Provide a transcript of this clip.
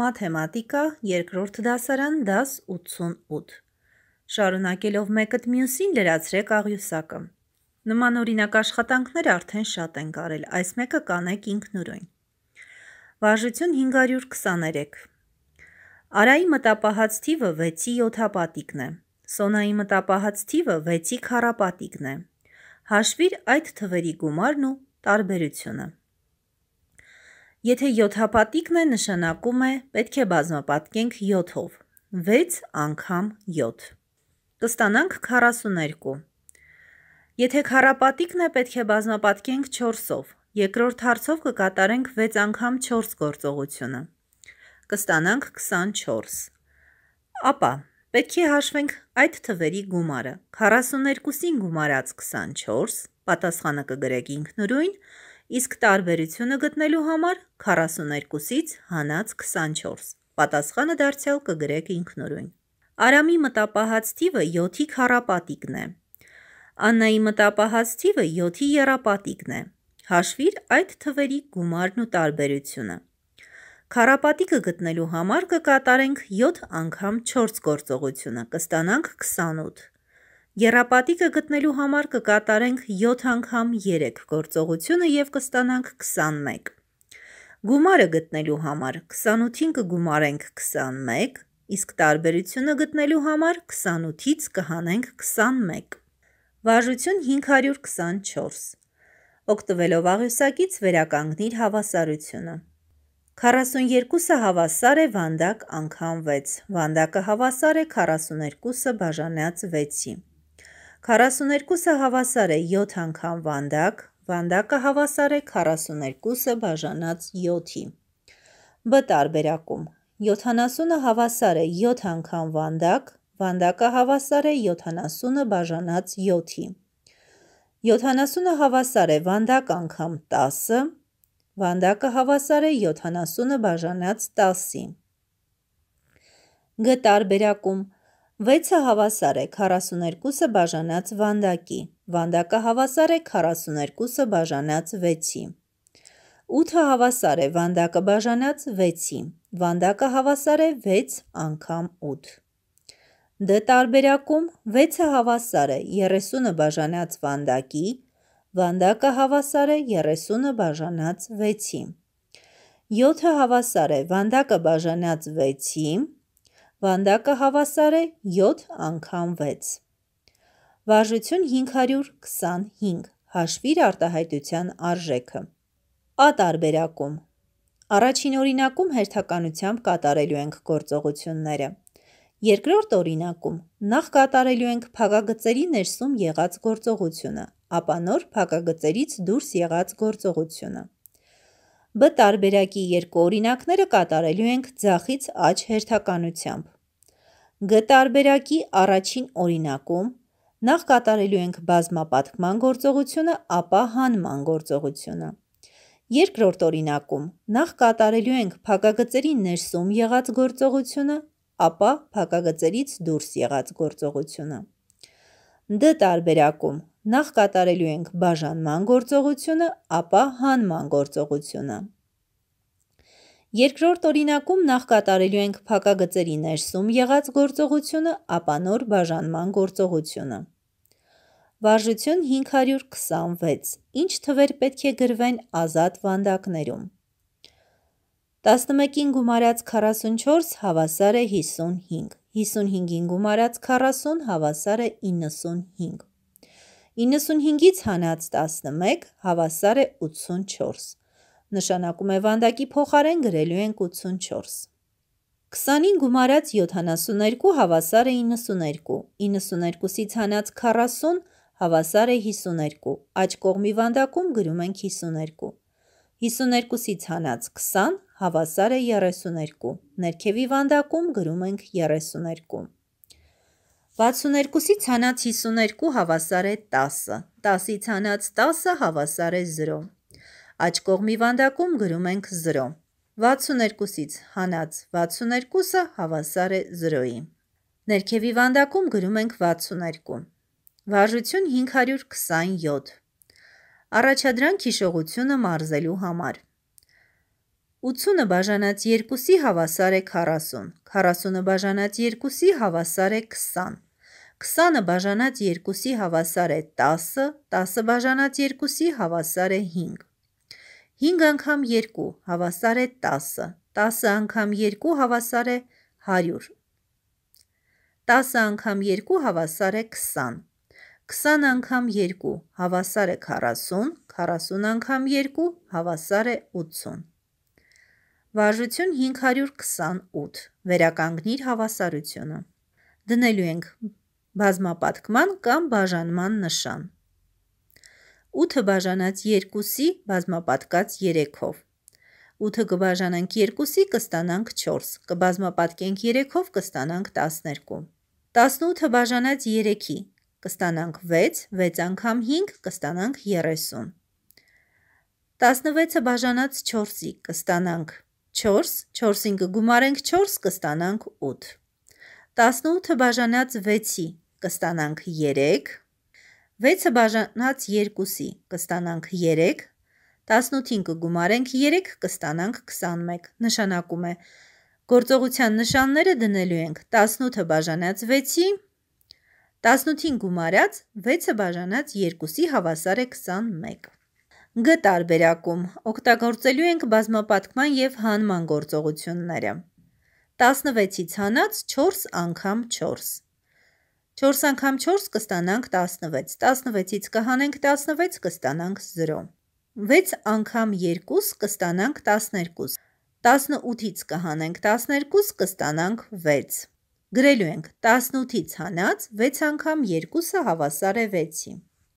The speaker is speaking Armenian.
մաթեմատիկա, երկրորդ դասարան, դաս 88։ Շարունակելով մեկըտ մյուսին լրացրեք աղյուսակը։ Նման օրինակ աշխատանքներ արդեն շատ են կարել, այս մեկը կանեք ինքնուրույն։ Վարժություն 523։ Արայի մտապահած թիվը 6-ի 7-պատիկն է։ Սոնայի մտապահած թիվը 6-ի 40-պատիկն է։ Հաշվիր այդ թվերի գումարն ու տարբերությունը։ Եթե 7-հապատիկն է, նշանակում է պետք է բազմապատկենք 7-ով, 6 անգամ 7։ Կստանանք 42։ Եթե քառապատիկն է, պետք է բազմապատկենք 4-ով, երկրորդ հարցով կկատարենք 6 անգամ 4 գործողությունը։ Կստանանք 24։ Ապա, պետք է հաշվենք այդ թվերի գումարը։ 42-ին գումարած 24, պատասխանը կգրենք ինքնուրույն, 24 իսկ տարբերությունը գտնելու համար 42-ից հանած 24։ Պատասխանը դարձյալ կգրեք ինքնուրույն։ Արամի մտապահած թիվը 7-ի քառապատիկն է։ Աննայի մտապահած թիվը 7-ի երապատիկն է։ Հաշվիր այդ թվերի գումարն ու տարբերությունը։ Քառապատիկը գտնելու համար կկատարենք 7 անգամ 4 գործողությունը, կստանանք 28։ Եռապատիկը գտնելու համար կկատարենք 7 անգամ 3 գործողությունը եւ կստանանք 21։ Գումարը գտնելու համար 28-ին կգումարենք 21, իսկ տարբերությունը գտնելու համար 28-ից կհանենք 21։ Վարժություն 524։ Օգտվելով աղյուսակից վերականգնիր հավասարությունը։ 42-ը հավասար է վանդակ անգամ 6, վանդակը հավասար է 42-ը բաժանած 6-ի։ 42-ը հավասար է 7 անգամ վանդակ, վանդակը հավասար է 42-ը բաժանած 7-ի։ Բ տարբերակում 70-ը հավասար է 7 անգամ վանդակ, վանդակը հավասար է 70-ը բաժանած 7-ի։ 70-ը հավասար է վանդակ անգամ 10-ը, վանդակը հավասար է 70-ը բաժանած 10-ի։ Գ տարբերակում 70 6-ը հավասար է 42-ը բաժանած վանդակի, վանդակը հավասար է 42-ը բաժանած 6-ի։ 8-ը հավասար է վանդակը բաժանած 6-ի, վանդակը հավասար է 6 անգամ 8։ Դ տարբերակում 6-ը հավասար է 30-ը բաժանած վանդակի, վանդակը հավասար է 30-ը բաժանած 6-ի։ 7-ը հավասար է վանդակը բաժանած 6-ի, վանդակը հավասար է 7 անգամ 6։ Վարժություն 525 հաշվիր արտահայտության արժեքը։ Ա տարբերակում Առաջին օրինակում հերթականությամբ կատարելու ենք գործողությունները։ Երկրորդ օրինակում նախ կատարելու ենք փակագծերի ներսում եղած գործողությունը, ապա նոր փակագծերից դուրս եղած գործողությունը։ Բ տարբերակի երկու օրինակները կատարելու ենք ձախից աջ հերթականությամբ։ Գ տարբերակի առաջին օրինակում նախ կատարելու ենք բազմապատկման գործողությունը, ապա հանման գործողությունը։ Երկրորդ օրինակում նախ կատարելու ենք փակագծերի ներսում եղած գործողությունը, ապա փակագծերից դուրս եղած գործողությունը։ Դ տարբերակում Նախ կատարելու ենք բաժանման գործողությունը, ապա հանման գործողությունը։ Երկրորդ օրինակում նախ կատարելու ենք փակագծերի ներսում եղած գործողությունը, ապա նոր բաժանման գործողությունը։ Վարժություն 526։ Ինչ թվեր պետք է գրվեն ազատ վանդակներում։ 11-ին գումարած 44 հավասար է 55, 55-ին գումարած 40 հավասար է 95։ 95-ից հանած 11 հավասար է 84։ Նշանակում է վանդակի փոխարեն գրելու ենք 84։ 20-ին գումարած 72 հավասար է 92, 92-ից հանած 40 հավասար է 52, աջ կողմի վանդակում գրում ենք 52, 52-ից հանած 20 հավասար է 32, ներքևի վանդակում գրում ենք 32։ 62-ից հանած 52 հավասար է 10, 10-ից հանած 10 հավասար է 0։ Աջ կողմի վանդակում գրում ենք 0։ 62-ից հանած 62-ը հավասար է 0-ի։ Ներքևի վանդակում գրում ենք 62։ Վարժություն 527։ Առաջադրանք հիշողությունը մարզելու համար։ 80-ը բաժանած 2-ի հավասար է 40, 40-ը բաժանած 2-ի հավասար է 20։ 20-ը բաժանած 2-ի հավասար է 10, 10 բաժանած 2-ի հավասար է 5։ 5 անգամ 2 հավասար է 10, 10 անգամ 2 հավասար է 100։ 10 անգամ 2 հավասար է 20։ 20 անգամ 2 հավասար է 40, 40 անգամ 2 հավասար է 80։ Վարժություն 528։ Վերականգնիր հավասարությունը։ Դնելու ենք բազմապատկման կամ բաժանման նշան։ 8-ը բաժանած 2-ի բազմապատկած 3-ով։ 8-ը կբաժանանք 2-ի, կստանանք 4, կբազմապատկենք 3-ով, կստանանք 12։ 18-ը բաժանած 3-ի, կստանանք 6, 6 անգամ 5, կստանանք 30։ 16-ը բաժանած 4-ի, կստանանք 4, 4-ին կգումարենք 4, կստանանք 8։ 18-ը բաժանած 6-ի, կստանանք 3, 6-ը բաժանած 2-ի կստանանք 3, 18-ին կգումարենք 3, կստանանք 21, նշանակում է գործողության նշանները դնելու ենք 18-ը բաժանած 6-ի, 18-ին գումարած 6-ը բաժանած 2-ի հավասար է 21։ Գ տարբերակում օգտագործելու ենք բազմապատկման և հանման գործողությունները։ 16-ից հանած 4 անգամ 4։ 4 անգամ 4 կստանանք 16, 16-ից կհանենք 16, կստանանք 0։ 6 անգամ 2 կստանանք 12, 18-ից կհանենք 12, կստանանք 6։ Գրելու ենք 18-ից հանած 6 անգամ 2-ը հավասար է 6-ի։